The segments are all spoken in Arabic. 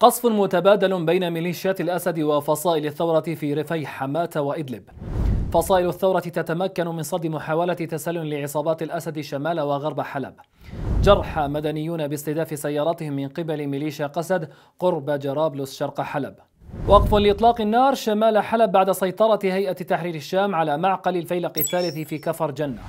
قصف متبادل بين ميليشيات الأسد وفصائل الثورة في ريفي حماة وإدلب فصائل الثورة تتمكن من صد محاولة تسلل لعصابات الأسد شمال وغرب حلب جرح مدنيون باستهداف سياراتهم من قبل ميليشيا قسد قرب جرابلس شرق حلب وقف لإطلاق النار شمال حلب بعد سيطرة هيئة تحرير الشام على معقل الفيلق الثالث في كفر جنة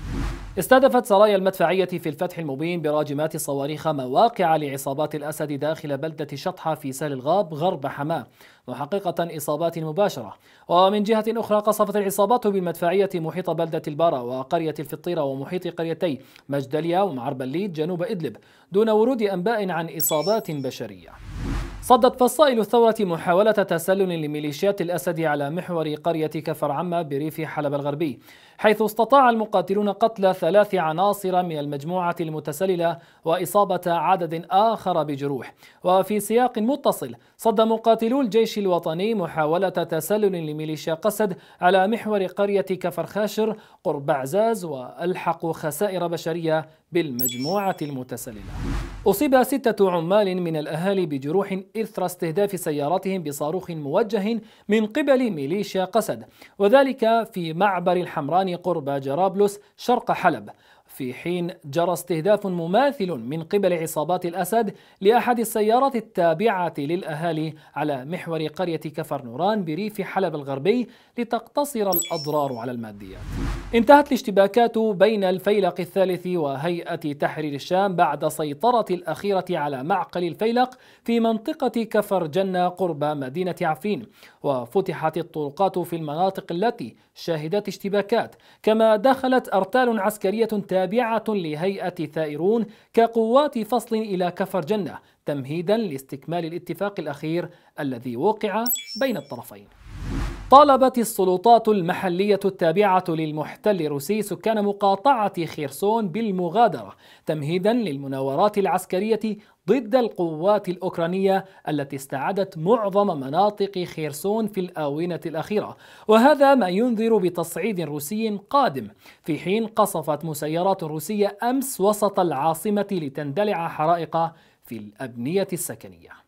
استهدفت سرايا المدفعية في الفتح المبين براجمات صواريخ مواقع لعصابات الأسد داخل بلدة شطحة في سهل الغاب غرب حماة محققة إصابات مباشرة ومن جهة أخرى قصفت العصابات بالمدفعية محيط بلدة البارة وقرية الفطيرة ومحيط قريتي مجدليا الليد جنوب إدلب دون ورود أنباء عن إصابات بشرية صدت فصائل الثورة محاولة تسلل لميليشيات الأسد على محور قرية كفر عما بريف حلب الغربي حيث استطاع المقاتلون قتل ثلاث عناصر من المجموعة المتسللة وإصابة عدد آخر بجروح وفي سياق متصل صد مقاتلو الجيش الوطني محاولة تسلل لميليشيا قسد على محور قرية كفر خاشر قرب عزاز وألحقوا خسائر بشرية بالمجموعة المتسللة أصيب ستة عمال من الأهالي بجروح إثر استهداف سياراتهم بصاروخ موجه من قبل ميليشيا قسد وذلك في معبر الحمران قرب جرابلس شرق حلب في حين جرى استهداف مماثل من قبل عصابات الأسد لأحد السيارات التابعة للأهالي على محور قرية كفر نوران بريف حلب الغربي لتقتصر الأضرار على المادية انتهت الاشتباكات بين الفيلق الثالث وهيئة تحرير الشام بعد سيطرة الأخيرة على معقل الفيلق في منطقة كفر جنة قرب مدينة عفين وفتحت الطرقات في المناطق التي شهدت اشتباكات كما دخلت أرتال عسكرية تابعة تابعة لهيئة ثائرون كقوات فصل إلى كفر جنة تمهيدا لاستكمال الاتفاق الأخير الذي وقع بين الطرفين طالبت السلطات المحلية التابعة للمحتل الروسي سكان مقاطعة خيرسون بالمغادرة تمهيدا للمناورات العسكرية ضد القوات الأوكرانية التي استعادت معظم مناطق خيرسون في الآونة الأخيرة وهذا ما ينذر بتصعيد روسي قادم في حين قصفت مسيرات روسية أمس وسط العاصمة لتندلع حرائق في الأبنية السكنية